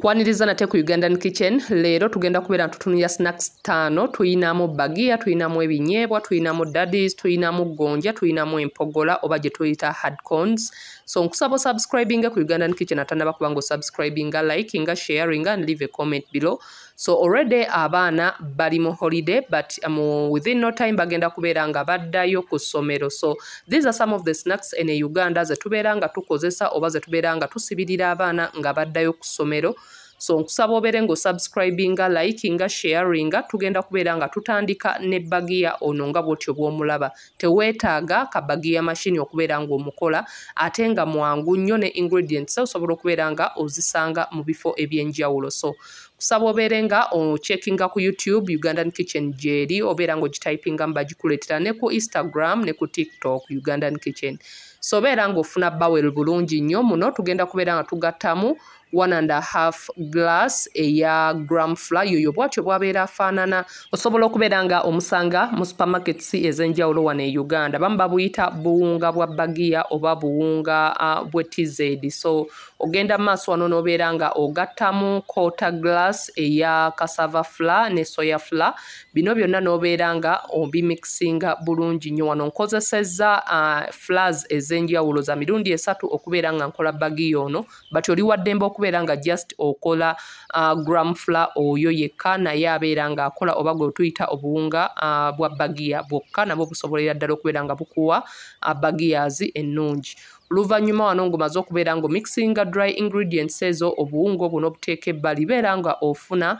kwaniriza nate ku ugandan kitchen leero tugenda kubeera tutunulya snacks ttaano tuyinamu bagiya tuyinamu ebinyeebwa tuyinamu daddies tuyinamu gonja tuyinamu empogola oba gye tuyita hardcons so nkusaba osubscribinga ku ugandan kitchen atanaba kuba like nga sharinga and leave a comment below so already abaana bali mu holiday but um, within no time bagenda kubeera nga baddayo ku ssomero so these are some of the snacks ene uganda zetubeera nga tukozesa oba zetubeera nga tusibirira abaana nga baddayo ku ssomero so nkusaba obeere ngaosubscribinga likinga sharinga tugenda kubeera nga tutandika nebagiya ono nga bwotyo bwomulaba teweetaaga kabagiya mashini okubeera nga omukola ate nga mwangu nnyo ne ingredients osobola okubeera nga ozisanga mu bifo ebyenjawulo so tukusaba obeere nga ochekinga ku youtube ugandan kitchen gyeri obeera ngaogitypinga mu bagikuleetera ne ku instagram ne ku tiktok ugandan kitchen so obeera ng'ofuna bawel bulungi nnyo muno tugenda kubeera nga tugattamu 1 glass eya gramfla yoyo bwatyo bwabeera afaanana osobola okubeera nga omusanga mu supermarkets ez'enjawulo wano e uganda bamu babuyita buwunga bwa bagiya oba buwunga uh, bwe tzd so ogenda maaso wano n'obeera nga ogattamu cota glass eya kasava fla ne soya fla bino byonna n'obeera nga obimikisinga bulungi nnyo wano nkozesezza uh, flas ez'enjawulo za mirundi esatu okubeera nga nkola bagiya ono bati oli waddembe okubeera nga just okola uh, gramfla oyo yekka naye abeera ngaakola oba gwe tuyita obuwunga uh, bwa bagiya bwokka nabwe obusobolera ddala okubeera nga bukuwa uh, bagiyas ennungi oluvanyuma wano ngaomaze okubeera nga omixinga dry ingredients ezo obuwunga obwo n'obuteeka ebbali beera nga ofuna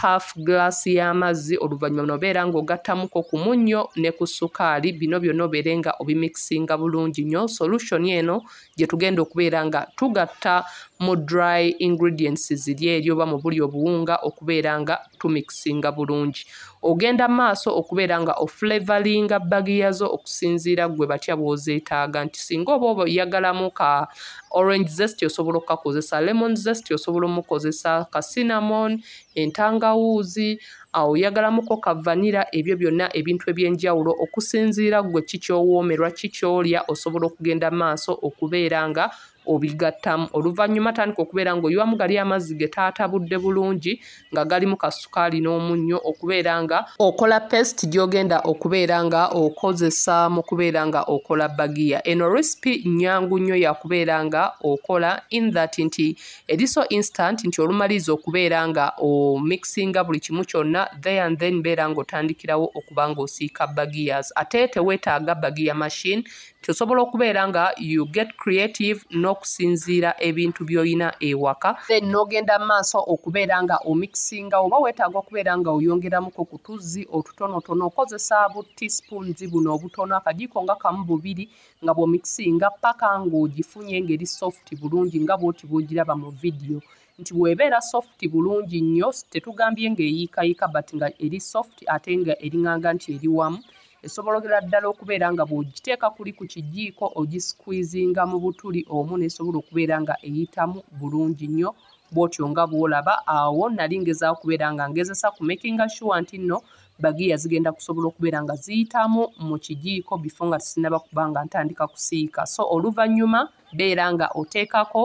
half glass y'amazzi oluvanyuma nobeera nga ogattamuko ku munnyo ne ku sukaali bino byonna obeere nga obimixinga bulungi nnyo solution eno gye tugenda okubeera nga tugatta mu dry ingredients ziri eri oba mu buli obuwunga okubeera nga tumixinga bulungi ogenda maaso okubeera nga oflavoringa bagi yazo okusinziira gwe batya bwozeetaaga nti singa oba oyagalamu ka orange zest osobola okukakozesa lemon zest osobola omukozesa kasinamon entangawuuzi awo oyagalamuko kavanira ebyo byonna ebintu ebyenjawulo okusinziira gwe kikyowoomerwa kikyolya osobola okugenda maaso okubeera nga obigattamu oluvannyuma tandika okubeera ng'oyiwa mu gali amazzi ge taatabudde bulungi nga galimu kasukaali n'omunnyo okubeera nga okola pesiti gy'ogenda okubeera nga okozesa mu kubeera nga okola bagiya eno risipi nnyangu nnyo yakubeera nga okola in that nti eriso instant nti olumaliza okubeera nga omikisinga buli kimu kyonna the and then beera ng'otandikirawo okuba ng'osiika bagiyas ate teweetaaga bagiya machine kyosobola okubeera nga you get creative n'okusinziira ebintu byolina ewaka then n'ogenda mumaaso okubeera nga omikisinga oba weetaaga okubeera nga oyongeramuku kutuzzi otutonotono okozesa bu tiespoons buno obutono akagiiko nga kamu bubiri nga bwomikisinga paka ng'ogifunye ngeri soft bulungi nga bwoti bwogiraba mu vidiyo nti bwebeera soft bulungi nnyo tetugambye ng'eyiikayiika but nga eri soft ate nga eriŋanga nti eri wamu esobolokera ddala okubeera nga bw'ogiteeka kuli ku kijiiko ogisikwizinga mu butuli omu n'esobola okubeera nga eyitamu bulungi nnyo bw'otyo nga bw'olaba awo nali ngezaa okubeera nga ngezesa ku makinga shuwa nti nno bagiya zigenda kusobola okubeera nga ziyitamu mu kijiiko bifo nga tisinaba kuba nga ntandika kusiika so oluvannyuma beera nga oteekako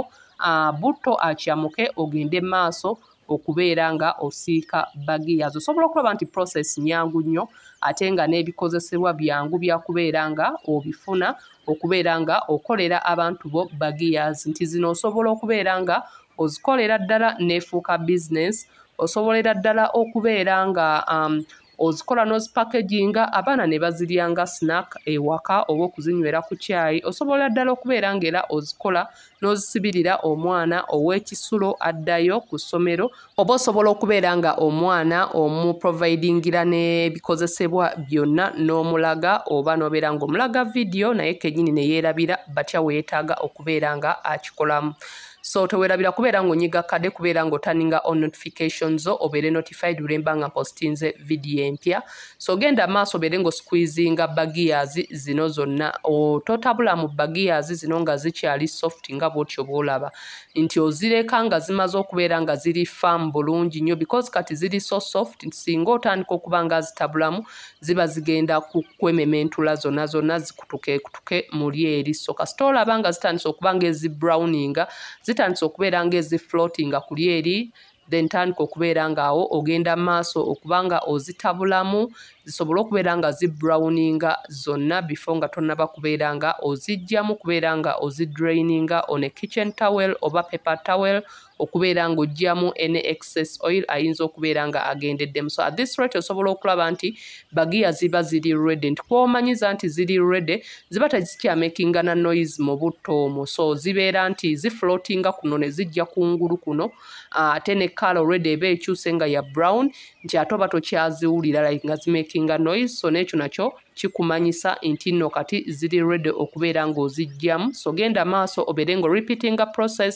ah, butto akyamuke ogende maaso okubeera nga osiika bagiyazo osobola okulaba nti process nyangu nnyo ate nga n'ebikozesebwa byangu byakubeera nga obifuna okubeera nga okolera abantu bo bagiyazi nti zino osobola okubeera nga ozikolera ddala n'efuuka bizinesi osobolera ddala okubeera nga um, ozikola n'ozipakaginga abaana ne bazirya nga snack ewaka oba okuzinywera ku kyayi osobolera ddala okubeera ngaera ozikola n'ozisibirira omwana ow'ekisulo addayo ku ssomero oba osobola okubeera nga omwana omuprovidingira n'ebikozesebwa byonna n'omulaga oba n'obeera ng'omulaga vidiyo naye kenyini neyeerabira batya weyetaaga okubeera nga akikolamu so teweerabira kubeera ngaonyiga kadde kubeera ngaotaninga on notification zo obeere notified buli mba nga mpostinze vidiyo empya so genda maaso obeere ngaosqwizinga bagiyazi zino zonna totabula mu bagiyazi zino nga zikyali soft nga bwotyo bwolaba nti ozireka nga zimaze okubeera nga ziri faamu bulungi nnyo because kati ziri so soft singa otandika okuba nga zitabulamu ziba zigenda kukwemema entula zonna zonna zikutuke ekutuke muli eri so kasitoolaba nga zitandisa okuba ngaezibrowninga zitandise okubeera ngaezi floating kuli eri thentandika okubeera ngaawo ogenda maaso okuba nga ozitabulamu zisobole okubeera nga zibrowninga zonna before nga tonaba kubeera nga oziggyamu kubeera nga ozidraininga one kitchen towel oba paper towel okubeera nga ojjamu ene excess oil ayinza okubeera nga agendeddemu so at this rate osobola okulaba nti bagiya ziba ziri redi nti kwomanyiza nti ziri redi ziba tezikyamekingana noise mu butto omu so zibeera nti zifulotinga kuno nezijja kungulu kuno ate ne kala olwedi eba ekyuse nga ya brown nti ate oba tokyaziwulira like nga zimakinga noise so n'ekyo nakyo kikumanyisa nti nno kati ziri redi okubeera ng'oziggyamu so genda maaso obeere nga repeatinga process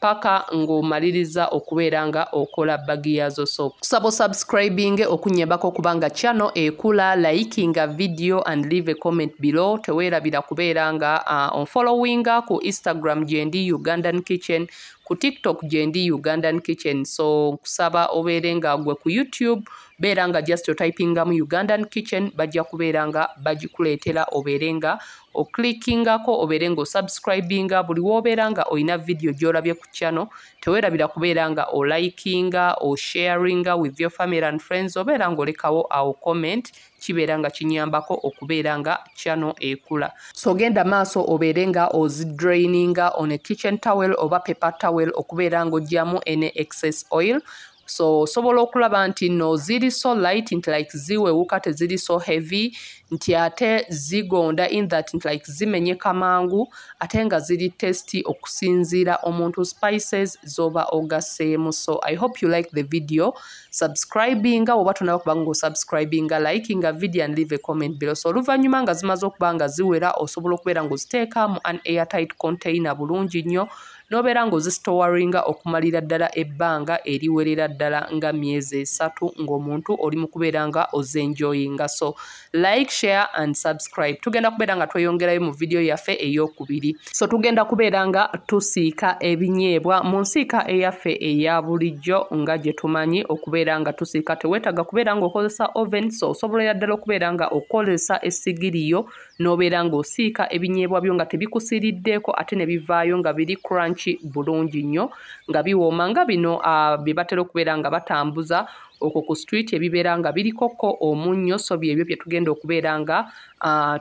paka ng'omaliriza okubeera nga okola bagi yazo so kusaba osubscribing okunyambako okuba nga kyano ekula likinga video and leave a comment below teweerabira kubeera nga uh, onfollowinga ku instagram gyendi ugandan kitchen ku tiktok gyendi ugandan kitchen so nkusaba obeere nga gwe ku youtube beera nga just otypingamu ugandan kitchen bajja kubeera nga bagikuleetera obeere nga okulikingako obeere nga osubscribinga buli woobeera nga olina vidiyo gy'olabye ku channel teweerabira kubeera nga olikinga osharinga with your family and friends obeera nga olekawo awo comment kibeera nga kinyambako okubeera nga channel ekula so genda maaso obeere nga ozidraininga on a kitchen towel oba paper towel okubeera nga ogyamu ene excess oil so osobola okulaba nti no ziri so light nti like ziwewuka teziri so heavy nti ate zigonda in that nti like zimenyeka mangu ate nga ziri testi okusinziira omuntu spices zoba ogaseemu so i hope you like the video subscribinga oba tonaba kuba nga osubscribinga likinga video and leave a comment below so oluvannyuma nga zimaze okuba nga ziwera osobola okubeera ngaozitekamu an airtight container bulungi nnyo n'obeera ng'ozisitowaringa okumalira ddala ebbanga eriwerera ddala nga myezi esatu ng'omuntu oli mu kubeera nga ozenjoyinga so like share and subscribe tugenda kubeera nga tweyongerayo mu vidiyo yaffe ey'okubiri so tugenda kubeera nga tusiika ebinyeebwa mu nsiika eyaffe eya bulijjo nga gye tumanyi okubeera nga tusiika teweetaga kubeera ng'okozesa oven so osobolera ddala okubeera nga okozesa essigiriyo n'obeera ng'osiika ebinyeebwa byo nga tebikusiiriddeeko ate ne bivaayo nga biri crunchi bulungi nnyo nga biwooma nga bino ah, bye batera okubeera nga batambuza okwo ku street ebibeera nga birikoko omunnyo so byebyo bye tugenda okubeera nga ah,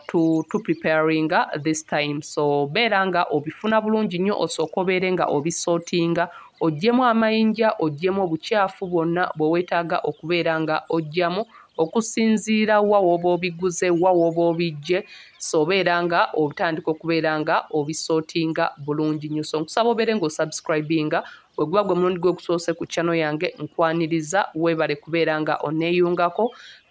tupreparinga this time so beera nga obifuna bulungi nnyo osooka obeere nga obisootinga ogyemu amayinja ogyemu obukyafu bwonna bwe weetaaga okubeera nga ogyamu okusinziira wa woba obiguze wa woba obijje sobeera nga otandika okubeera nga obisootinga bulungi nnyo so nkusaba obeere ngaosubscribinga bwe guba gwe mulundi gwe gusoose ku channo yange nkwaniriza weebale kubeera nga onneeyungako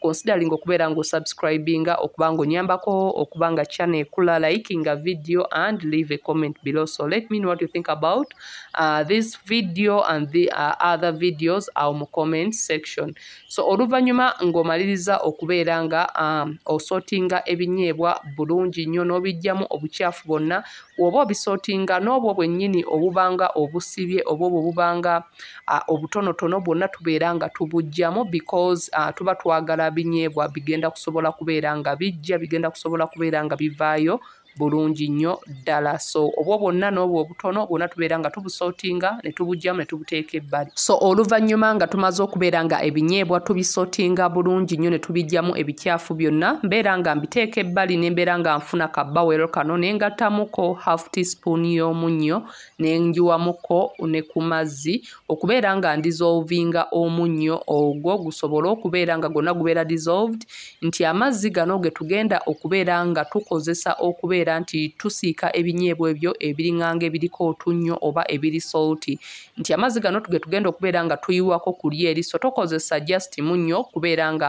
considering okubeera ng'osubscribinga okuba nga onyambako okuba nga kyana ekula likinga video and leave a comment below so let me know what you think about uh, this video and the uh, other videos omu comment section so oluvannyuma ng'omaliriza okubeera nga um, osootinga ebinyeebwa bulungi nnyo n'obiggyamu obukyafu bwonna oba obisootinga n'obwo bwennyini obubanga obusibye oba obwo obubanga uh, obutonotono bwonna tubeera nga tubuggyamu because uh, tuba twagala binyeebwa bigenda kusobola kubeera nga bijja bigenda kusobola kubeera nga bivaayo bulungi nnyo ddala so obwo bwonna n'obwo obutono bwonna tubeera nga tubusootinga ne tubugyamu ne tubuteeka ebbali so oluvannyuma nga tumaze okubeera nga ebinyeebwa tubisootinga bulungi nnyo ne tubigyamu ebikyafu byonna mbeera nga mbiteeka ebbali ne mbeera nga nfuna kabbawero kano ne ngattamuko half teaspoon y'omunnyo ne njiwamuko ne ku mazzi okubeera nga ndizolvinga omunnyo ogwo gusobole okubeera nga gwonna gubeera dissolved nti amazzi gano ge tugenda okubeera nga tukozesa okubeera okubeera nti tusiika ebinyeebwa ebyo ebiriŋanga ebiriko otunnyo oba ebiri solti nti amazzi gano tuge tugenda okubeera nga tuyiwako kulya eri so tokozesa just munnyo okubeera nga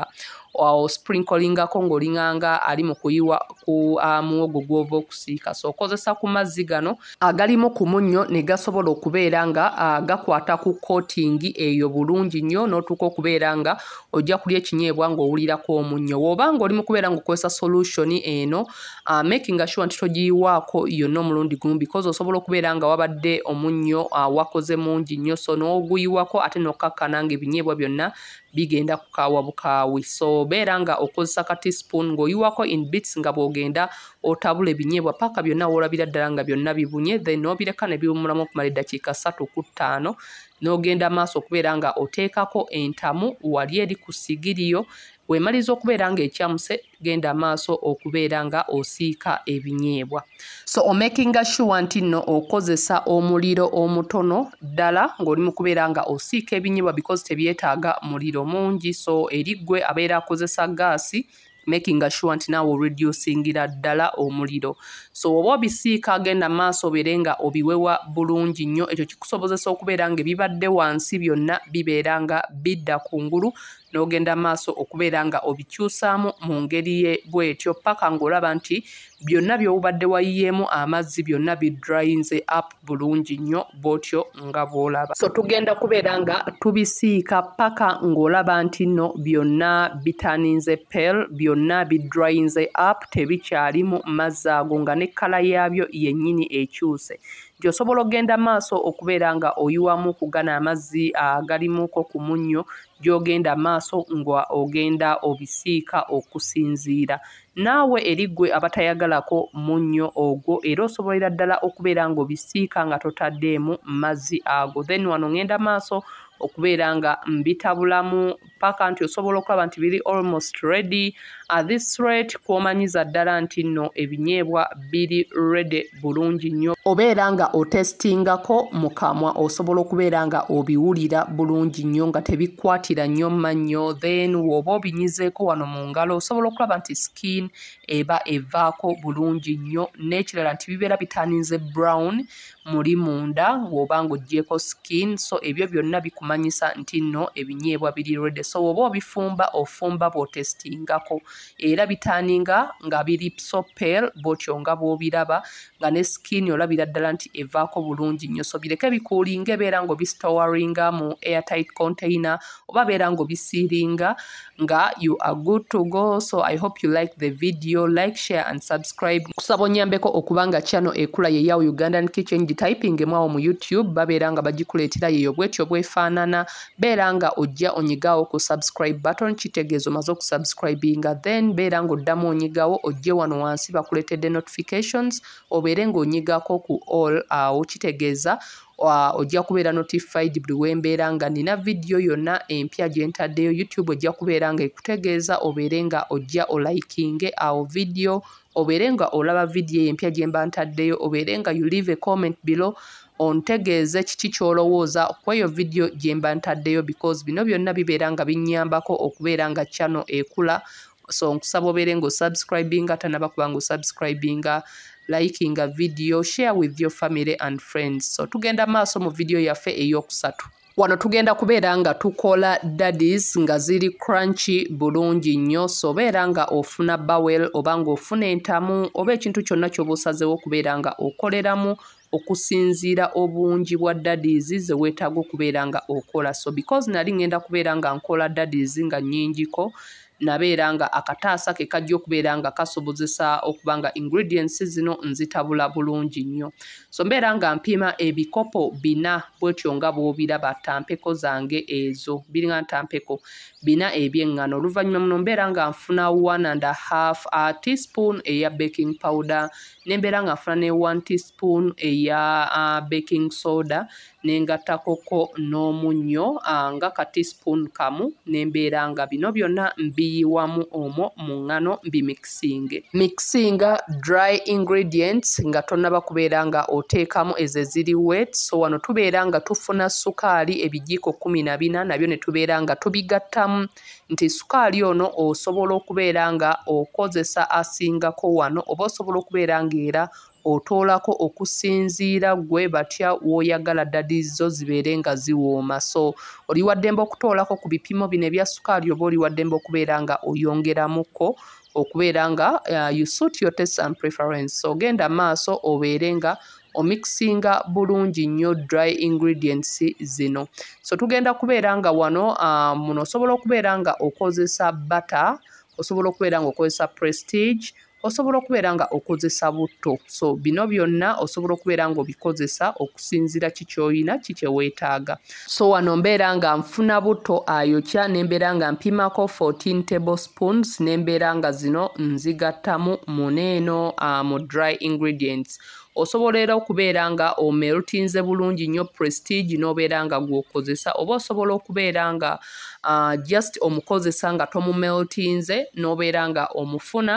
osprinkolingako ng'olinganga ali mu kuyiwa ku muwogo gw'ova okusiika so okozesa ku mazzi gano agalimu ku munnyo ne gasobola okubeera nga gakwata ku kootingi eyo bulungi nnyo n'otuuka okubeera nga ojja kulya ekinyeebwa ng'owulirako omunnyo woba nga oli mu kubeera nga okozesa solutioni eno making asure nti togiyiwaako yonna omulundi gumu because osobola okubeera nga wabadde omunnyo wakoze mungi nnyo so n'oguyiwako ate n'okkakkananga ebinyeebwa byonna bigenda kukaawa bukaawi so obeera nga okozesa ka tiisipuuni ng'oyiwako in bits nga bw'ogenda otabula ebinyeebwa paaka byonna woolabira ddala nga byonna bibunye then n'obireka ne biwumulamu okumala eddakiika ssatu ku ttaano n'ogenda maaso okubeera nga oteekako entamu wali eri ku sigiriyo wemaliza okubeera nga ekyamuse genda maaso okubeera nga osiika ebinyeebwa so omakinga sure nti nno okozesa omuliro omutono ddala ngaoli mu kubeera nga osiika ebinyeebwa because tebyetaaga muliro mungi so eriggwe abeera akozesa gaasi makinga sure nti naawe oreducingira ddala omuliro so oba obisiika agenda maaso obeere nga obiwewa bulungi nnyo ekyo kikusobozesa okubeera nga ebibadde wansi byonna bibeera nga bidda kungulu n'ogenda maaso okubeera nga obikyusaamu mu ngeri ye bwetyo paka ng'olaba nti byonna by'obubadde wayiyeemu amazzi byonna bidrayinze up bulungi nnyo bwotyo nga bw'olaba so tugenda kubeera nga tubisiika paka ng'olaba nti nno byonna bitaninze pel byonna bidrayinze up tebikyalimu mazzi ago nga ne ne kkala yaabyo yennyini ekyuse gy'osobola okgenda maaso okubeera nga oyiwamu kugana amazzi agalimuko ku munnyo gy'ogenda maaso nga ogenda obisiika okusinziira naawe eri ggwe abatayagalako munnyo ogwo era osobolera ddala okubeera ng'obisiika nga totaddeemu mazzi ago then wano ngenda maaso okubeera nga mbitabulamu paka nti osobola okulaba nti biri almost ready uh, this rate kwomanyiza ddala nti nno ebinyeebwa biri ready bulungi nnyo obeera nga otestingako mu kamwa osobola okubeera nga obiwulira bulungi nnyo nga tebikwatira nnyo mmannyo then woba obinyizeeko wano mu ngalo osobola okulaba nti skin eba evaako bulungi nnyo n'ekirala nti bibeera bitaninze brown muli munda woba ng'oggyeko skin so ebyo byonna bikumanyisa nti nno ebinyeebwa biri rede so woba obifumba ofumba bw'otestingako era bitaaninga nga biri so pel bw'otyo nga bw'obiraba nga ne skiini olabira ddala nti evaako bulungi nnyo so bireke bikuulinga ebeera ngaobistowaringa mu airtit container oba beera ngaobisiiringa nga you are good to go so i hope you like the video like share and subscribe kusaba onyambeko okuba nga kyano ekula yeyawo ugandan kitchen gitayiping emuawo mu youtube babeera nga bagikuleetera yeyo bwetyo bwefaanana beera nga ojja onyigawo ku subscribe button kitegeezo maze okusubscribinga then beera ng'oddamu onyigawo ojje wano wansi bakuleetedde notifications ob obeere ng'onyigako ku all awo kitegeeza ojja kubeera notified buli wembeera nga nina vidiyo yonna empya gye ntaddeyo youtube ojja kubeera nga ekutegeeza obeere nga ojja olikinge awo vidiyo obeere nga olaba vidiyo empya gye mba ntaddeyo obeere nga you leave a comment below ontegeeze kiki ky'olowooza kweyo vidiyo gye mba ntaddeyo because bino byonna bibeera nga binnyambako okubeera nga channel ekula so nkusaba obeere ngaosubscribinga tanaba kuba nga osubscribinga likinga video share with your family and friends so tugenda maaso mu vidiyo yaffe eyokusatu wano tugenda kubeera nga tukola daddies nga ziri crunchi bulungi nnyo so obeera nga ofuna bawel oba ngaofuna entamu oba ekintu kyonna kyoba osazeewo okubeera nga okoleramu okusinziira obungi bwa daddies ze weetaaga okubeera nga okola so because nali ngenda kubeera nga nkola daddies nga nnyingiko nabeera nga akataasa ke kajja okubeera nga kasobozesa okuba nga ingredients zino nzitabula bulungi nnyo so mbeera nga mpima ebikopo bina bwetyo nga bw'obiraba tampeko zange ezo biringa ntampeko bina ebyeŋŋano oluvannyuma muno mbeera nga nfuna one and a half a teaspoon eya baking powder nembeera nga nfuna ne one teaspoon eya uh, baking soda ne ngattakoko n'omunnyo ah, nga ka tiisipuuni kamu ne mbeera nga bino byonna mbiyiwamu omwo mu ŋŋano mbimikisinge mikisinga dry ingredients nga tonnaba kubeera nga oteekamu ezo eziri wet so wano tubeera nga tufuna sukaali ebijiiko kumi na bina nabyo ne tubeera nga tubigattamu nti sukaali ono osobola okubeera nga okozesa asingako wano oba osobola okubeera ng'era otoolako okusinziira gwe batya woyagala ddadi zo zibeere nga ziwooma so oli waddembe okutoolako ku bipimo bino ebya sukaali oba oli waddembe okubeera nga oyongeramuko okubeera nga usut uh, yotes and preference ogenda so, maaso obeere nga omikisinga bulungi nnyo dry ingredients zino so tugenda kubeera nga wano uh, muno osobola okubeera nga okozesa batta osobola okubeera nga okozesa prestige osobola okubeera nga okozesa butto so bino byonna osobola okubeera nga obikozesa okusinzira kikyoyina kikyeweetaaga so wano mbeera nga nfuna butto ayokya nembeera nga mpimako 14 table spoons nembeera nga zino nzigattamu muneeno ah, mu dry ingredients osobola era okubeera nga omerutinze bulungi nnyo prestige n'obeera nga gwokozesa oba osobola okubeera nga just omukozesa nga tomumerutinze n'obeera nga omufuna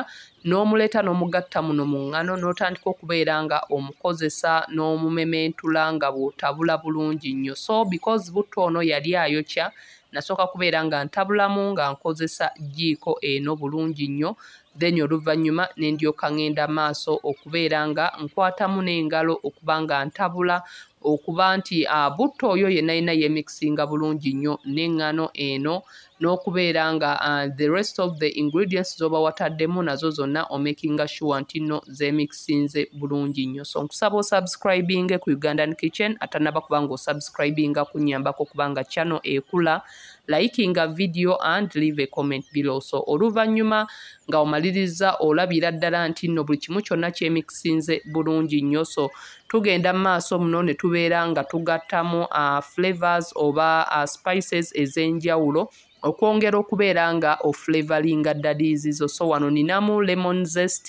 n'omuleeta n'omugatta muno mu ŋŋano n'otandika okubeera nga omukozesa n'omumementula nga bw'otabula bulungi nnyo so because butto ono yali ayokya nasooka kubeera nga ntabulamu nga nkozesa jiiko eno bulungi nnyo then oluvannyuma ne ndyoka ŋŋenda maaso okubeera nga nkwatamu n'engalo okuba nga ntabula okuba nti abutta ah, oyo yenayina yemikisinga bulungi nnyo n'eŋŋano eno n'okubeera nga ah, the rest of the ingredients zoba wataddemu nazo zonna omakinga sure nti nno zemikisinze bulungi nnyo so nkusaba osubscribinge ku ugandan kitchen atanaba kubanga osubscribinga kunnyambako kubanga channel ekula likinga video and leave a comment below so oluvannyuma nga omaliriza olabira ddala nti nno buli kimu kyonna kyemikisinze bulungi nnyo so tugenda maaso muno ne tubeera nga tugattamu uh, flavors oba uh, spices ez'enjawulo okwongera okubeera nga oflavoringa ddadiizizo so wano ninamu lemon zest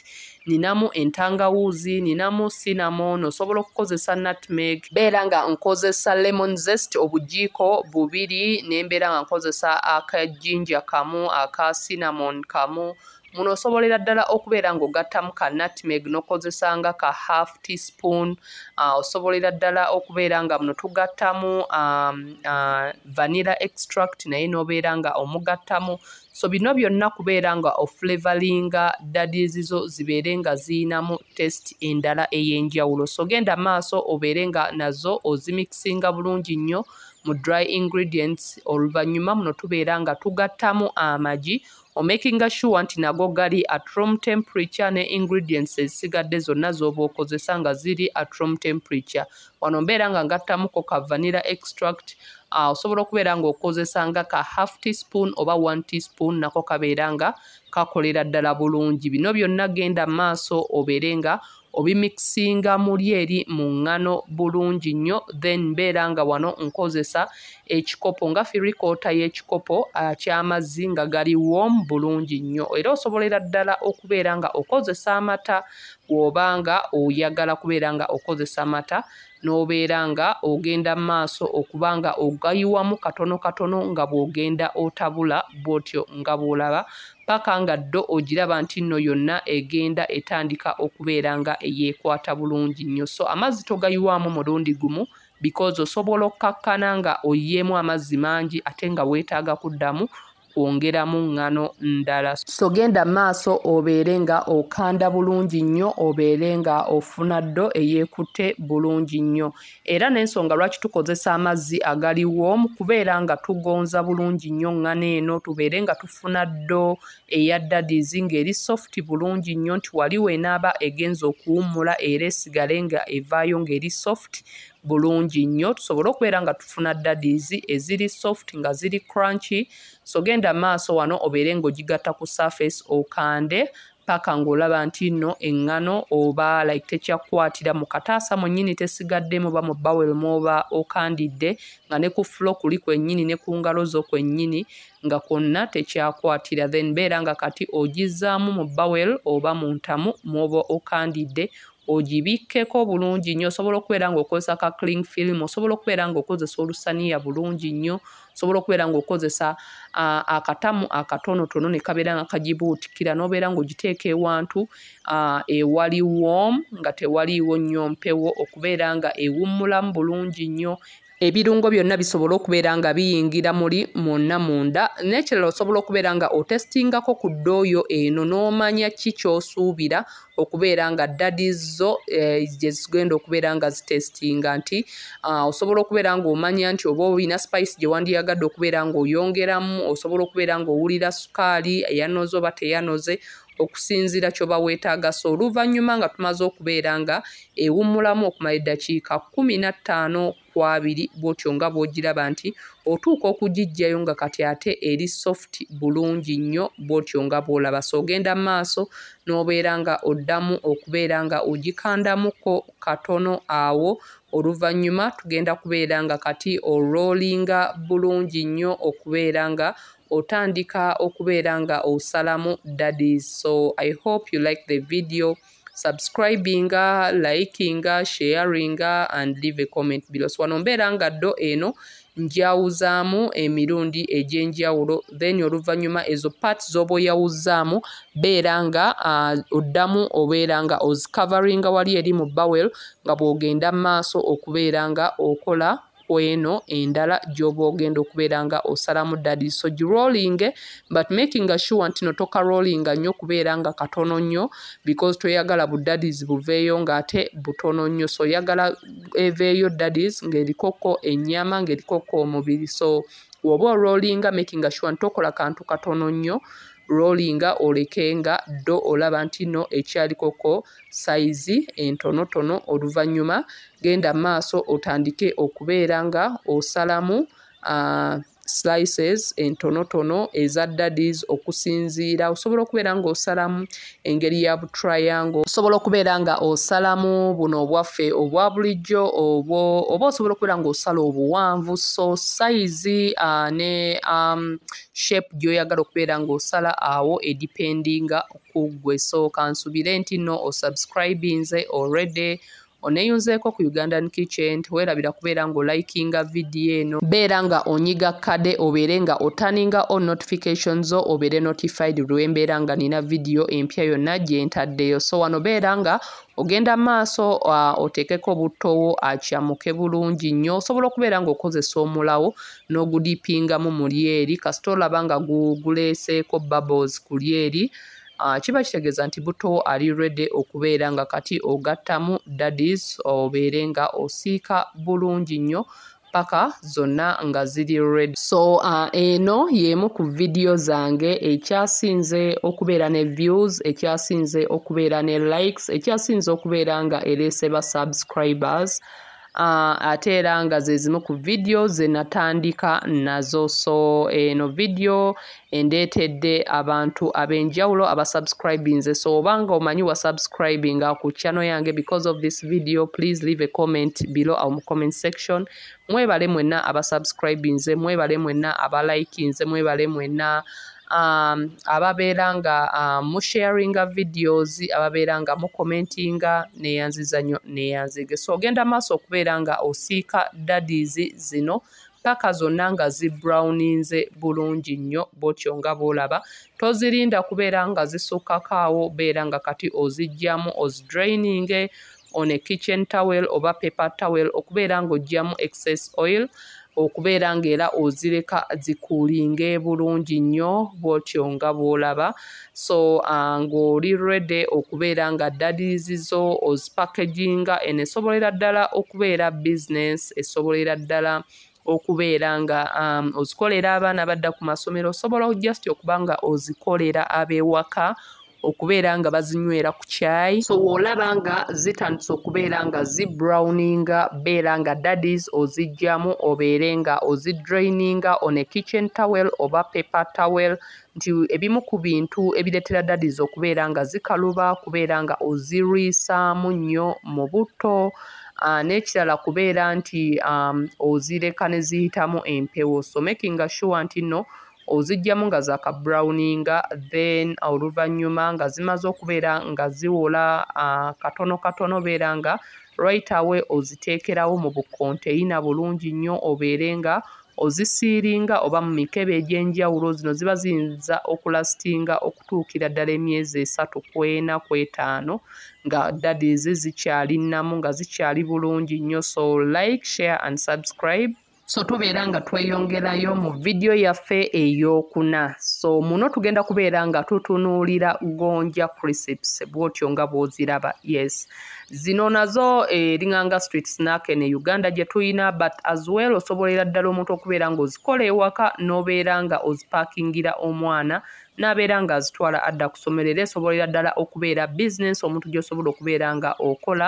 ninamu entangawuuzi ninamu sinamon osobola okukozesa natmeg beera nga nkozesa lemon zest obugiiko bubiri nembeera nga nkozesa akajinja kamu aka sinamon kamu muno osobolera ddala okubeera ng'ogattamu ka natmeg n'okozesanga ka half teaspoon uh, osobolera ddala okubeera nga muno tugattamu um, uh, vanilla extract naye n'obeera nga omugattamu so bino byonna kubeera nga oflevalinga ddadizizo zibeere nga ziyinamu test endala ey'enjawulo so genda maaso obeere nga nazo ozimikisinga bulungi nnyo mu dry ingredients oluvannyuma muno tubeera nga tugattamu amagi uh, omakinga sure nti nago gali atrom temperature ne ingredients ezisigadde zonna z'oba okozesa nga ziri atrom temperature wano mbeera nga ngattamuko ka vanilla extract ah, osobola uh, okubeera ngaokozesa nga ka half teaspoon oba one teaspoon nako kabeera nga kakolera ddala bulungi bino byonna genda maaso obeere nga obimikisinga muli eri mu ŋŋano bulungi nnyo then mbeera nga wano nkozesa ekikopo nga firikota y'ekikopo akyamazzi ah, nga gali wom bulungi nnyo era osobolera ddala okubeera nga okozesa amata bw'oba nga oyagala kubeera nga okozesa amata n'obeera nga ogenda maaso okuba nga ogayiwamu katono katono nga bw'ogenda otabula bw'otyo nga bw'olaba paka nga ddo ogiraba nti nno yonna egenda etandika okubeera nga eyeekwata bulungi nnyo so amazzi togayiwaamu mulundi gumu bikozi osobola okkakkana nga oyyeemu amazzi mangi ate nga weetaaga kuddamu ongeramu ngano ndala so genda maaso obeere nga okanda bulungi nnyo obeere nga ofuna ddo eyeekutte bulungi nnyo era n'ensonga lwaki tukozesa amazzi agaliwo mu kubeera nga tugonza bulungi nnyo ngano eno tubeere nga tufuna ddo eya daddizi ng'eri softi bulungi nnyo nti waliwo enaaba egenza okuwummula era esigale nga evaayo ng'eri softi bulungi nnyo tusobole okubeera nga tufuna dadiizi eziri soft nga ziri crunchy so genda maaso wano obeere ng'ogigatta ku surface okande paka ng'olaba nti nno eŋŋano oba like tekyakkwatira mu kataasa mu nnyini tesigaddemu ba mu bawel muoba okandidde nga ne ku flo kuli kwennyini ne ku ngalo zo kwennyini nga kwonna tekyakwatira then beera nga kati ogizaamu mu bawel oba mu ntamu muoba okandidde ogibikkeko bulungi nnyo osobola okubeera ng'okozesa ka cling film osobola okubeera ng'okozesa olusaniya bulungi nnyo osobola okubeera ng'okozesa akatamu akatonotono ne kabeera nga kagibuutikira n'obeera ng'ogiteeka ewantu ewali wom nga tewaliiwo nnyo mpewo okubeera nga ewummulamu bulungi nnyo ebirungo byonna bisobole okubeera nga biyingira muli mwonna munda n'ekirala osobola okubeera nga otestingako ku ddooyo eno n'omanya ki kyosuubira okubeera nga ddadizo eh, gye zigenda okubeera nga zitestinga nti ah, osobola okubeera ng'omanya nti oba olina spice gye wandiyagadde okubeera ng'oyongeramu osobola okubeera ng'owulira sukaali eyanoze oba teyanoze okusinzira kyoba weetagasa oluvannyuma nga tumaze okubeera nga ewummulamu okumala eddakiika kumi na ttaano kwabiri bwotyo nga bw'ogiraba nti otuuka okugijjayo nga kati ate eri soft bulungi nnyo bwotyo nga bw'olaba so ogenda maaso n'obeera nga oddamu okubeera nga ogikandamuko katono awo oluvannyuma tugenda kubeera nga kati olrolinga bulungi nnyo okubeera nga otandika okubeera nga osalamu daddy so i hope you like the video subscribinga likinga sharinga and leave a comment below so wano mbeera nga ddo eno njawuzaamu emirundi egyenjawulo then oluvannyuma ezo part z'oba oyawuzaamu beera nga uh, oddamu obeera nga ozicoveringa wali eri mu bowel nga bw'ogenda mu maaso okubeera nga okola eno endala gy'oba ogenda okubeera nga osalamu daddy so girolling but making a sure nti notoka rolling nnyo okubeera nga katono nnyo because toyagala bu daddies buveeyo ng'ate butono nnyo so yagala eveeyo daddies ng'erikoko ennyama ng'erikoko omubiri so woba orollinga making a sure nti okola kantu katono nnyo rolinga olekenga ddo olaba nti no ekyalikoko sayizi entonotono oluvannyuma genda maaso otandike okubeera nga osalamu uh, slices entonotono eza daddies okusinziira osobola okubeera ngaosalamu engeri ya butriango osobola okubeera nga osalamu buno obwaffe obwa bulijjo obwo oba osobola okubeera ngaosala obuwanvu so sayizi uh, ne um, shape gyoyagala okubeera ngaosala awo edipendinga kugwe so kansubire nti no osubscribe nze already oneeyunzeeko ku ugandan kitchen weerabira kubeera ng'olikinga vidiyo eno beera nga onyiga kkade obeere nga otaninga o notification zo obeere notified lwembeera nga nina vidiyo empya yonna gye ntaddeyo so wano beera nga ogenda maaso uh, oteekeko obuttowo akyamuke bulungi nnyo osobola okubeera ng'okozesa omulawo n'ogudiipingamu mu lyeri kasita olaba nga guleeseeko bubbles ku lyeri Ah, kiba kitegeeza nti buto ali redde okubeera nga kati ogattamu daddis obeere nga osiika bulungi nnyo paka zonna nga ziri red so uh, eno y'emu ku vidiyo zange ekyasinze okubeera ne views ekyasinze okubeera ne likes ekyasinze okubeera nga ereese ba subscribers Ah, ate era nga zezimu ku vidiyo zenatandika nazo so eno vidiyo endeetedde abantu ab'enjawulo abasubscribinze so obanga omanyi wa subscribing ku channel yange because of this video please leave a comment below omu comment section mwebale mwenna abasubscribinze mwebale mwenna abalaikinze mwebale mwenna Um, ababeera nga um, musharinga videos ababeera nga mukomentinga neyanziza nnyo neyanzige so ogenda maaso okubeera nga osiika dadis zino paka zonna nga zibrowninze bulungi nnyo bwotyo nga bwolaba tozirinda kubeera nga zisukkakoawo beera nga kati oziggyamu ozidraininge on a kitchen towel oba paper towel okubeera ng'oggyamu excess oil okubeera ngaera ozireka zikulinge bulungi nnyo bwotyo nga bwolaba so uh, ngaoli rede okubeera nga ddalizizo ozipakaginga en esobolera ddala okubeera bizinesi esobolera ddala okubeera nga um, ozikolera abaana badda ku masomero osobola just okuba nga ozikolera abewaka okubeera nga bazinywera ku kyayi so woolaba nga zitandise okubeera nga zibrowninga beera nga daddies oziggyamu obeere nga ozidraininga one kitchen towel oba paper towel nti ebimu ku bintu ebireetera daddies okubeera nga zikaluba kubeera nga oziriisaamu nnyo mu buto Uh, n'ekirala kubeera nti um, ozireka ne ziyitamu empewo so makinga sure nti no oziggyamu nga za kabrowninga then oluvannyuma nga zimaze okubeera nga ziwola uh, katono katono beera nga right away oziteekerawo mu bukonteyina bulungi nnyo obeere nga ozisiiringa oba mu mikebe egy'enjawulo zino ziba ziyinza okulasitinga okutuukira ddala emyezi esatu ku ena ku etaano nga ddadi ezi zikyali nnamu nga zikyali bulungi nnyo so like share and subscribe so tubeera nga tweyongerayo mu vidiyo yaffe ey'okuna so muno tugenda kubeera nga tutunuulira gonja crisips bwotyo nga bw'oziraba yes zino nazo eringanga eh, street snack ene uganda gye tulina but as well osobolera ddala omuntu okubeera ng'ozikola ewaka n'obeera nga ozipakingira omwana n'abeera nga azitwala adda kusomerera esobolera ddala okubeera bizinensi omuntu gy'osobola okubeera nga okola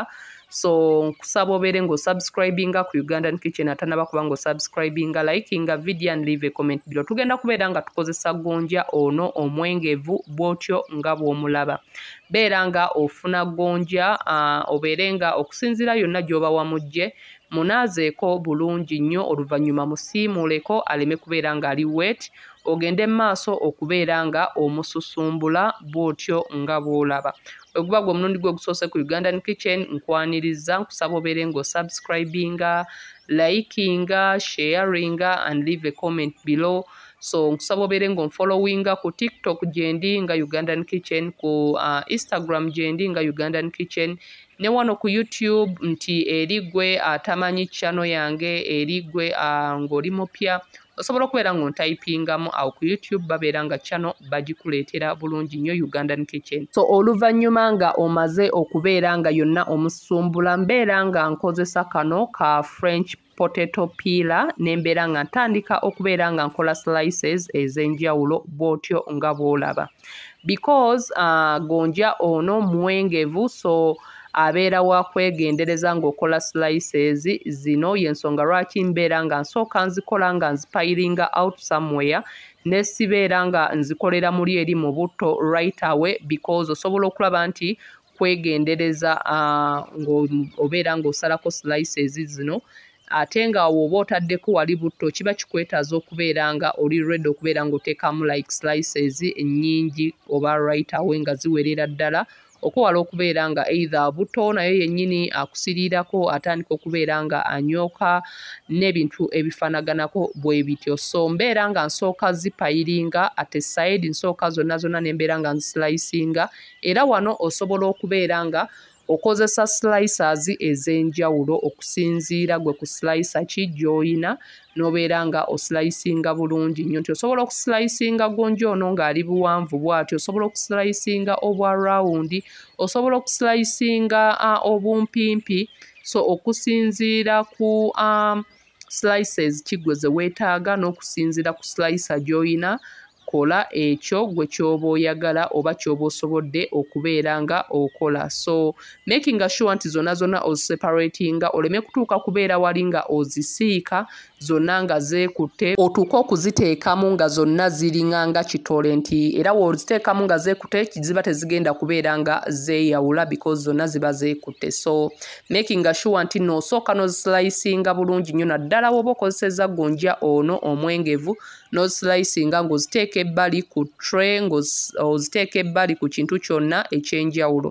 so nkusaba obeere ngaosubscribinga ku ugandan kitchen atanaba kuba ngaosubscribinga likinga video and leave comment bilo tugenda kubeera nga tukozesa gonja ono omwengevu bw'otyo nga bw'omulaba beera nga ofuna gonja uh, obeere nga okusinziira yonna gy'oba wamugje munaazeeko bulungi nnyo oluvannyuma musiimuuleko aleme kubeera ng'ali wet ogende mu maaso okubeera nga omususumbula bw'otyo nga bw'olaba oguba gwe omulundi gwe ogusoose ku ugandan kitchen nkwaniriza nkusaba obeere ngaosubscribinga likinga sharinga and leave a comment below so nkusaba obeere ngaonfollowinga ku tiktok gyendi nga ugandan kitchen ku uh, instagram gyendi nga ugandan kitchen ne wano ku youtube nti erigwe atamanyi uh, kyano yange erigwe uh, ng'olimupya osobola okubeera ng'ontayipingamu awo ku youtube babeera nga kyano bagikuleetera bulungi nnyo uganda nkichen so oluvannyuma nga omaze okubeera nga yonna omusumbula mbeera nga nkozesa kano ka french potato piila nembeera nga ntandika okubeera nga nkola slices ez'enjawulo bw'otyo nga bw'olaba because uh, gonja ono muwengevu so abeera wa kwegendereza ng'okola slicesi zino y'ensonga lwaki mbeera nga nsooka nzikola nga nzipayiringa out somewere ne sibeera nga nzikolera muli eri mu butto right away because osobola okulaba nti kwegendereza ah, obeera ng'osalako slicesi zino ate nga woba otaddeko wali butto kiba kikwetaaza okubeera nga oli redi okubeera ng'oteekamu like slicesi nnyingi oba right away nga ziwerera ddala okuwala okubeera nga eitha buto naye yennyini akusiriirako atandika okubeera nga anyoka n'ebintu ebifaanaganako bwe bityo so mbeera nga nsooka zipayiringa ate saidi nsooka zonna zonna nembeera nga nzisilayisinga era wano osobola okubeera nga okozesa slicers ez'enjawulo okusinziira gwe ku slice ki gy'olina n'obeera nga osilayisinga bulungi nnyo nti osobola okusilayisinga gonja ono ng'ali buwanvu bwatyo osobola okusilayisinga obwa rawundi osobola okusilayisinga uh, obumpimpi so okusinziira ku um, slices kigwe ze weetaaga n'okusinziira ku slice gy'olina okola ekyo gwe kyoba oyagala oba kyoba osobodde okubeera nga okola so makinga sure nti zonna zonna oziseparatinga oleme kutuuka kubeera wali nga ozisiika zonna nga zeekutte otuuke okuziteekamu nga zonna ziringanga kitole nti era woziteekamu nga zeekute ziba tezigenda kubeera nga zeeyawula because zonna ziba zeekutte so makinga sure nti noosooka n'ozisilayisinga bulungi nnyo naddala woba okozesezza gonja ono omwengevu n'ozisilayisinga ng'oziteeka ebbali ku tre ng'oziteeka ebbali ku kintu kyonna ekyenjawulo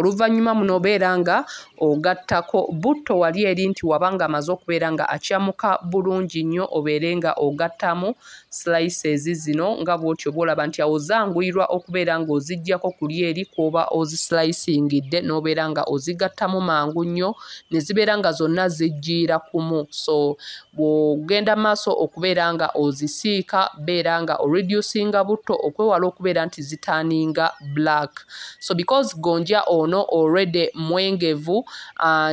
oluvannyuma muno obeera nga ogattako butto wali eri nti wabanga amaze okubeera nga akyamuka bulungi nnyo obeere nga ogattamu slices zino nga bw'otyo bwolaba nti awo zanguyirwa okubeera ng'oziggyako kuly eri kwoba ozislicingidde n'obeera nga ozigattamu mangu nnyo ne zibeera nga zonna ziggiira kumu so bw'ogenda maaso okubeera nga ozisiika beera nga oreducinga butto okwewala okubeera nti zitaaninga black so because gonja ono olredi mwengevu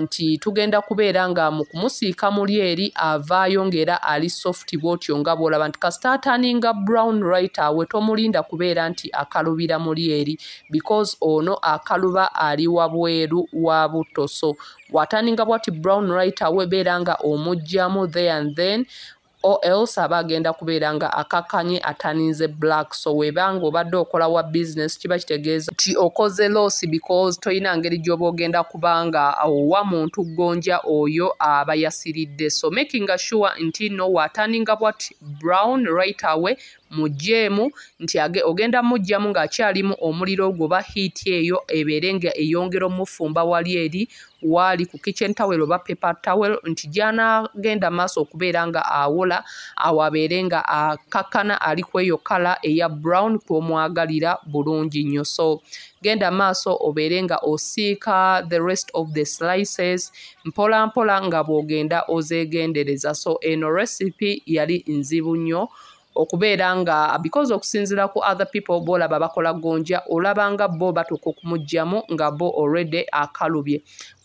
nti tugenda kubeera nga mu kumusiika muly eri avaayo ng'era ali soft bw'otyo nga bw'olaba nti kasita satani nga brown writer we tomulinda kubeera nti akalubira muli eri because ono akaluba ali wabweru wa butoso wataninga bwati brown writer webeera nga omugjamu there and then o else aba agenda kubeera nga akakanye ataninze black so webanga obadde okola wa business kiba kitegeeza nti okoze loss because tolina ngeri gy'oba ogenda kubanga owa muntu gonja oyo aba yasiridde so making a sure nti no waataninga bwat brown right away mujeemu nti age, ogenda mujjamu ng'akyalimu omuliro ogoba hiiti eyo ebeere nga eyongera omufumba wali eri waali ku kitchen tawel oba paper tawel nti gy'anagenda maaso okubeera nga awola awo abeere nga akakkana ali ku eyo kala eya brown kwomwagalira bulungi nnyo so genda maaso obeere nga osiika the rest of the slices mpola mpola nga bw'ogenda ozeegendereza so eno recipe yali nzibu nnyo okubeera nga because okusinziira ku other people boolaba bakola gonja olaba nga bo batuka okumugjamu nga bo olredy akalubye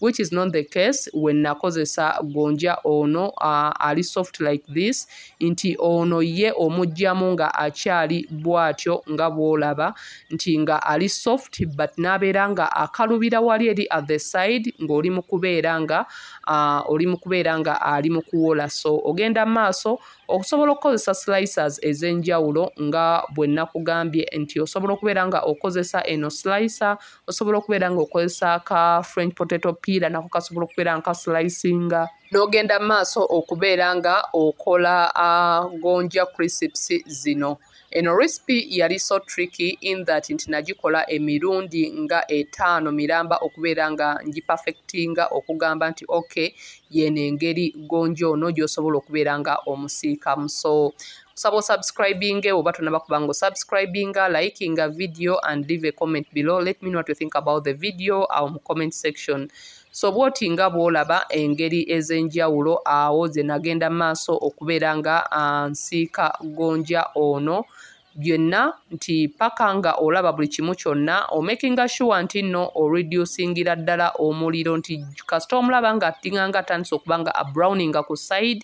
which is not the case wenakozesa gonja ono uh, ali soft like this nti ono ye omugyamu nga akyali bwatyo nga bwolaba nti nga ali soft but nabeera nga akalubira wali eri at the side ngaoli mukubeera nga uh, oli mukubeera nga ali mukuwola so ogenda maaso okusobola okukozesa slicers ezenjawulo nga bwe nakugambye nti osobola okubeera nga okozesa eno slicer osobola okubeera nga okozesa ka french potato pea omupiira nakukasobola okubeera nka slisinga n'ogenda maaso okubeera nga okola agonja crisips zino eno risipi yali so tricky in that nti nagikola emirundi nga etaano miramba okubeera nga ngipafectinga okugamba nti ok yeno engeri gonja ono gyosobola okubeera nga omusiikamu so kusaba osubscribing oba tonabakubanga osubscribing likinga video and leave a comment below let me know what you think about the video omu comment section so bwoti nga bwolaba engeri ez'enjawulo awo ze nagenda maaso okubeera nga ansiika gonja ono byonna nti paka nga olaba buli kimu kyonna omakinga sure nti nno oreducingira ddala omuliro nti kasita omulaba nga atinganga atandisa okuba nga abrowninga ku side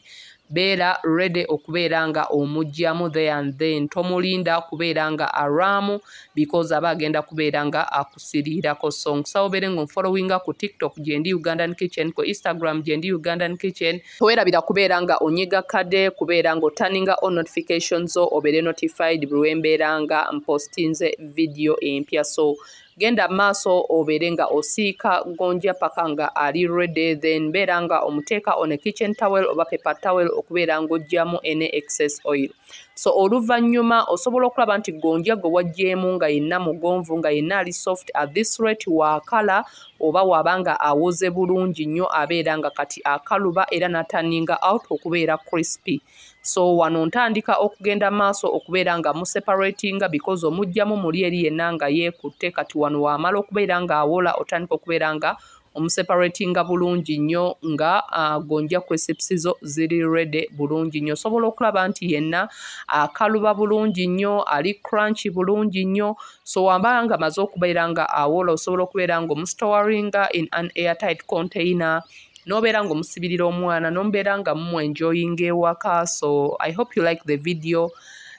beera ready okubeera nga omugyamu the and then tomulinda kubeera nga aramu because aba agenda kubeera nga akusiriirako so nkusaba obeere nga omufollowinga ku tiktok gyendi ugandan kitchen ku instagram gyendi ugandan kitchen towerabira kubeera nga onyiga kade kubeera nga otaninga o notification zo obeere notified buli wembeera nga mpostinze video empya so genda maaso obeere nga osiika gonja paka nga ali rede then beera nga omuteeka on kitchen towel oba paper towel okubeera ng'ogyamu ene excess oil so oluvannyuma osobola okulaba nti gonja gwe wagyemu nga yenna mugonvu nga yenna ali soft at this rate waakala oba waaba nga awoze bulungi nnyo abeera nga kati akaluba era n'ataninga out okubeera crispy so wano ntandika okugenda maaso okubeera nga museparatinga because omugjamu muli eri yenna nga yeekutte kati wano waamala okubeera ng'awola otandika okubeera nga omuseparatinga bulungi nnyo nga agonja uh, kwesipsizo ziri rede bulungi nnyo osobola okulaba nti yenna akaluba uh, bulungi nnyo ali crunch bulungi nnyo so wambala nga maze okubeera nga awola osobola okubeera nga omustowaringa in an airtight container nobeera ngaomusibirira omwana nombeera nga mumwenjoyinga ewaka so i hope you like the video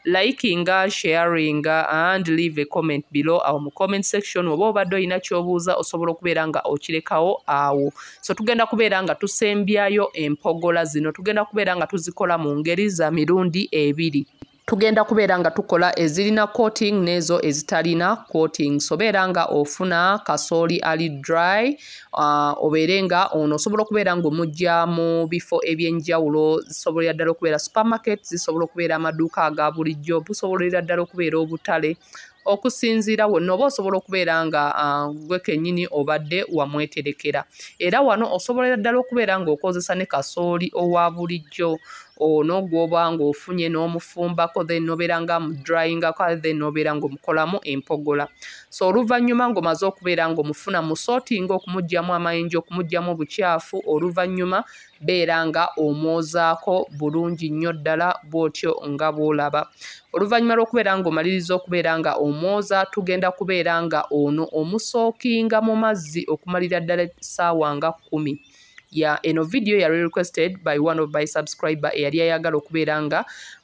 liking sharing and leave a comment below awo mu comment section oba obadde olina kyobuuza osobola okubeera nga okirekawo awo so tugenda kubeera nga tusembyayo empogola zino tugenda kubeera nga tuzikola mu ngeri za mirundi ebiri tugenda kubeera nga tukola ezirina coating n'ezo ezitalina coating sobeera nga ofuna kasooli ali dry uh, obeere nga ono osobola okubeera ngaomujja mu bifo ebyenjawulo zisobolera ddala okubeera supermarket zisobola okubeera amaduuka aga bulijjo busobolera ddala okubeera obutale okusinziira wonna oba osobola okubeera nga uh, gwe kennyini obadde wamweterekera era wano osobolera ddala okubeera ng'okozesa ne kasooli owa bulijjo ono gw'oba ng'ofunye n'omufumbako then nobeera nga mudrayingako ate then nobeera ng'omukolamu empogola so oluvannyuma ng'omaze okubeera ng'omufuna mu sootinga okumuggyamu amayinja okumuggyamu obukyafu oluvannyuma beera nga omwozaako bulungi nnyo ddala bw'otyo nga bw'olaba oluvannyuma lw'okubeera ng'omaliriza okubeera nga omwoza tugenda kubeera nga ono omusookinga mu mazzi okumalira ddala essaawa nga kkumi ya eno video yali requested by one of my subscriber eyali ayagala okubeera nga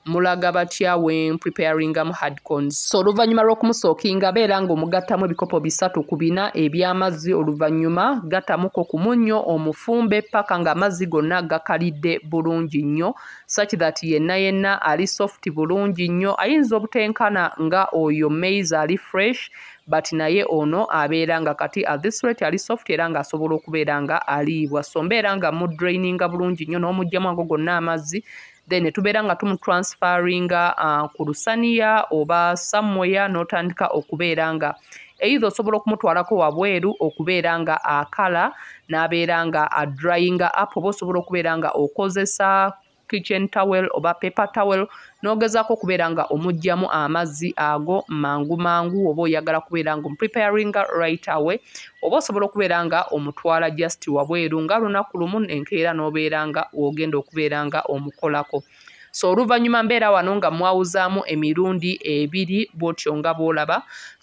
mulaga batya wen preparingamu hardcons so oluvannyuma lw'okumusookinga beera ng'omugattamu ebikopo bisatu ku bina ebyamazzi oluvannyuma gattamuko ku munnyo omufumbe paka ng'amazzi gonna gakalidde bulungi nnyo such that yenna yenna ali soft bulungi nnyo ayinza obutenkana nga oyo maize ali fresh but naye ono abeera nga kati athis rate ali soft era ng'asobola okubeera nga aliibwa so mbeera nga mudraininga bulungi nnyo n'omugjamu ago gonna amazzi then tubeera nga tumutransferinga uh, ku lusaniya oba samweya n'otandika okubeera nga eitha osobola okumutwalako wabweru okubeera nga akala uh, n'abeera nga adrayinga uh, up oba osobola okubeera nga okozesa kitchen towel oba paper towel n'ogezaako okubeera nga omugyamu amazzi ago mangu mangu oba oyagala kubeera nga omupreparinga right away oba osobola okubeera nga omutwala just wabweru nga lunaku lumu enkeera n'obeera nga ogenda okubeera nga omukolako so oluvannyuma mbeera wano nga mwawuzaamu emirundi ebiri bw'otyo nga bw'olaba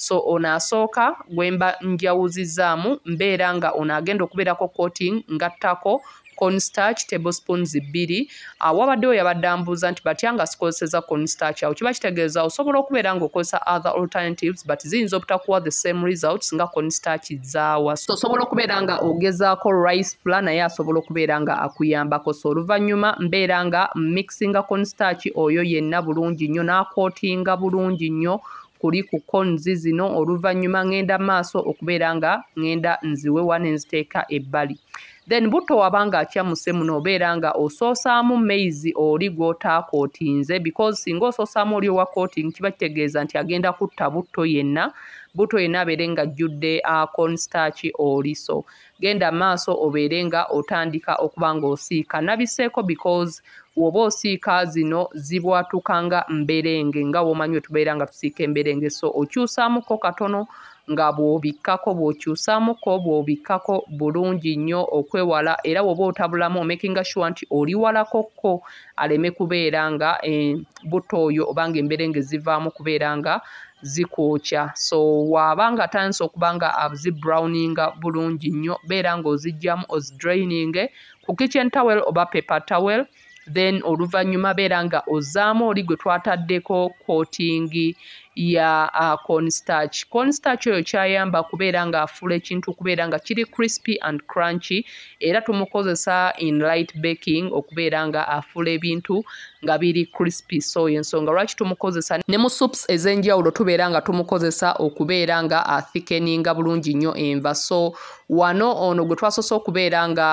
so ono asooka gwe mba njawuzizaamu mbeera nga ono agenda okubeerako coating ngattako cornstarch tablespoons bbiri awo ah, abadde oyo yabaddambuuza nti batya nga sikozeseza cornstarch awo kiba kitegeeza osobola okubeera ngaokozesa other alternatives but ziyinza obutakuwa the same results nga cornstarch zaawa osobola okubeera nga ogezaako rice fla naye asobola okubeera nga akuyambako so oluvannyuma mbeera nga mixinga cornstarch oyo yenna bulungi nnyo n'akootinga bulungi nnyo kuli ku konzi zino oluvannyuma ŋŋenda maaso okubeera nga ŋŋenda nziwewa ne nziteeka ebbali then buto wabanga achia musemu nobera nga ososamu maize oli gwotakootinze because singa ososamu oli owakooti nkiba kitegeeza nti agenda kutta buto yenna buto yenna abeere nga ajjudde uh, constach oliso genda maaso obeere nga otandika okuba ngaosiika nabiseeko because woba osiika zino zibwatuka nga mberenge nga womanyi wetubeera nga tusiika emberenge so okyusaamuko katono nga bw'obikkako bw'okyusaamukko bw'obikkako bulungi nnyo okwewala era bw'oba otabulamu omakinga sure nti oliwalakokko aleme kubeera nga embuto eh, oyo obanga embeere ngaezivaamu kubeera nga zikwokya so waaba nga tandisa okuba nga zibrowninga bulungi nnyo beera ng'oziggyamu ozidraininge ku kitchen towel oba paper towel then oluvannyuma beera nga ozaamu oli gwe twataddeko kootingi ya uh, cornstarch cornstarch oyo kyayamba kubeera ngaafuula ekintu okubeera nga kiri crispy and crunchy era tumukozesa in light baking okubeera nga afuula ebintu nga biri crispy soy ensonga lwaki tumukozesa ne mu soups ez'enjawulo tubeera nga tumukozesa okubeera nga athikeninga bulungi nnyo enva so wano ono gwe twasoose okubeera nga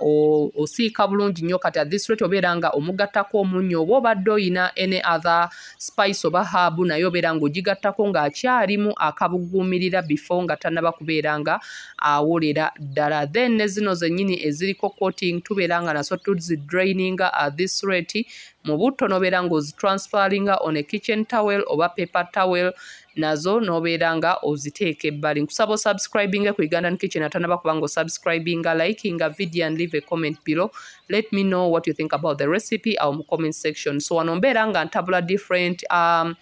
uh, osiika bulungi nnyo kati athisrate obeera nga omugattako omunnyo oba obadde oyina any other spice oba habu naye obeera nga ogigattako ng'akyalimu akabugumirira before nga tanaba kubeera nga awolera uh, ddala then ne zino zennyini eziriko coating tubeera nga naso tuzidraininga athisrate mu butto nobeera ng'ozitransfalinga on a kitchen towel oba paper towel nazo nobeera nga oziteeka ebbali nkusaba osubscribinga ku uganda nkicin atanaba kubanga osubscribinga likinga video and leave a comment below let me know what you think about the recipe our comment section so wano mbeera nga ntabula different um,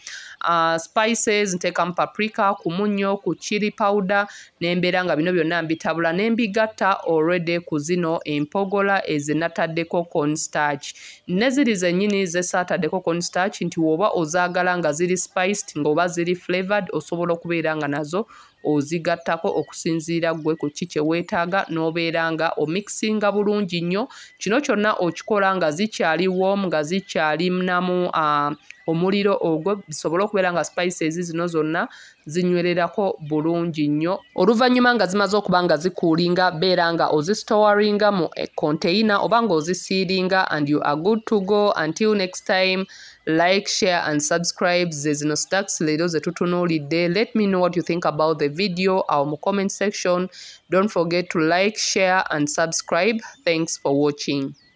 Uh, spices nteekamu paprika ku munnyo ku chiri powder nembeera nga bino byonna mbitabula nembigatta olredi ku zino empogola ezenataddeko constach ne ziri zennyini zesaataddeko constach nti woba ozaagala nga ziri spiced ngaoba ziri fle flavored osobola okubeera nga nazo ozigattako okusinziira ggwe ku ki kye weetaaga n'obeera nga omikisinga bulungi nnyo kino kyonna okikola nga zikyali womu nga zikyali namu omuliro ogwo zisobole okubeera nga spices zino zonna zinywererako bulungi nnyo oluvannyuma nga zimaze okuba nga zikuulinga beera nga ozistowaringa mu container oba nga ozisiiringa and you are good to go until next time like share and subscribe ze zino stacks leero ze tutunuulidde let me know what you think about the video our mu comment section don't forget to like share and subscribe thanks for watching